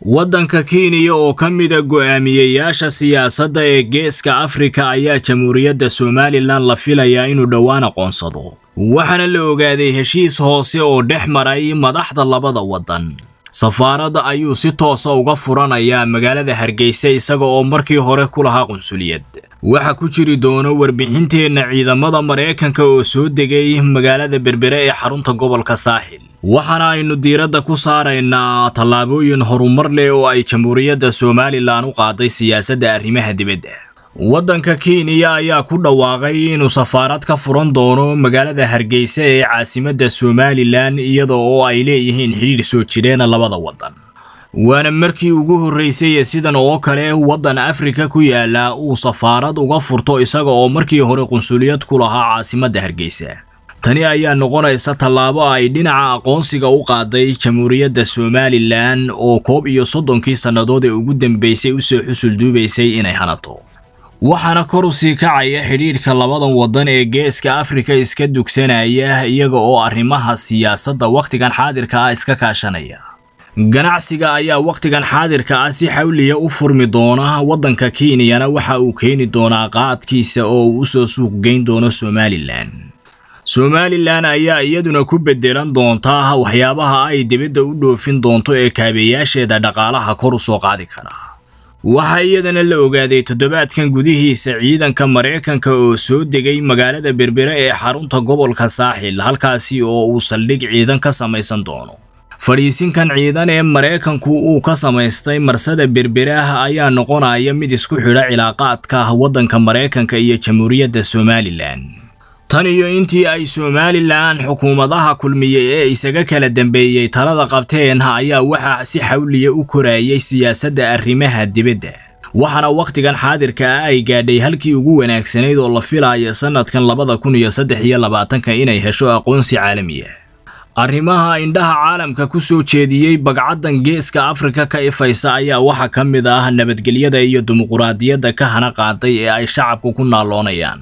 waddanka kenya oo ka mida go'aamiyeyaasha siyaasadda ee geeska afrika ayaa jamhuuriyadda somalilan la filayaa inuu dhowaan aqoonsado waxaana la ogaaday heshiis hoose oo dhex maray madaxda labada waddan safaaradda ayuu si toosa ah uga furanayaa magaalada hargeysa isaga oo markii hore ku lahaa qunsuliyad waxaa ku jiri doono warbixinteenna ciidamada maraykanka oo soo degay magaalada berbere ee xarunta gobolka saaxil waxaana aynu diiradda ku saaraynaa tallaabooyin horumar leh oo ay jamhuuriyadda somalilan u qaaday siyaasadda arrimaha dibadda waddanka kenya ayaa ku dhawaaqay inuu safaarad ka furan doono magaalada hargeysa ee caasimadda somalilan iyadoo oo ay leeyihiin xidhiir soo jireen labada waddan waana markii ugu horreysay ee sidan oo kale waddan afrika ku yaala uu safaarad uga furto isaga oo markii hore qunsuliyad ku lahaa caasimadda hargeysa tani ayaa noqonaysa tallaabo ay dhinaca aqoonsiga u qaaday jamhuuriyadda somalilan oo koob iyo soddonkii sannadood ee ugu dambeysay usoo xusul duubaysay inay hanato waxaana kor u sii kacaya xidhiidhka labadan waddan ee geeska afrika iska dugsanaya iyaga oo arrimaha siyaasadda wakhtigan xaadirka ah iska kaashanaya ganacsiga ayaa wakhtigan xaadirka ah si xawliya u furmi doona waddanka keeniyana waxa uu keeni doonaa qaadkiisa oo uu usoo suuq geyn doono somalilan somalilan ayaa iyaduna ku bedelan doontaa waxyaabaha ay dibadda u dhoofin doonto ee kaabeyaasheeda dhaqaalaha kor u soo qaadi kara waxaa iyadana la ogaaday toddobaadkan gudihiisa ciidanka maraykanka oo soo degay magaalada berbere ee xarunta gobolka saaxil halkaasi oo uu saldhig ciidan ka samaysan doono fadhiisinkan ciidan ee maraykanku uu ka samaystay marsada berberaha ayaa noqonaya mid isku xidha cilaaqaadka ah waddanka maraykanka iyo jamhuuriyadda somalilan tan iyo intii ay somalilan xukuumadaha kulmiyey ee isaga kala dambeeyey talada qabteen ayaa waxaa si xawliya u korayay siyaasadda arrimaha dibadda waxaana wakhtigan xaadirka ah ay gaadhay halkii ugu wanaagsanayd oo la filaaya sannadkan labada kun iyo saddex iyo labaatanka inay hesho aqoonsi caalamiya ah arrimaha indhaha caalamka ku soo jeediyey bagcaddan geeska afrika ka ifaysa ayaa waxaa ka mid ah nabadgelyada iyo dimuquraadiyadda ka hana qaaday ee ay shacabku ku naaloonayaan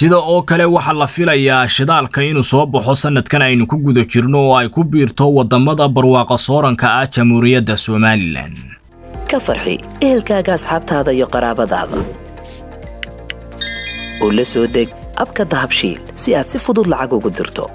sida oo kale waxaa la filayaa shidaalka inuu soo baxo sannadkan aynu ku guda jirno oo ay ku biirto waddamada barwaaqo sooranka ah jamhuuriyadda somalilan ka farxi ehelkaaga asxaabtaada iyo qaraabadaada oo la soo deg abka dahabshiil si aad si fudud lacag ugu dirto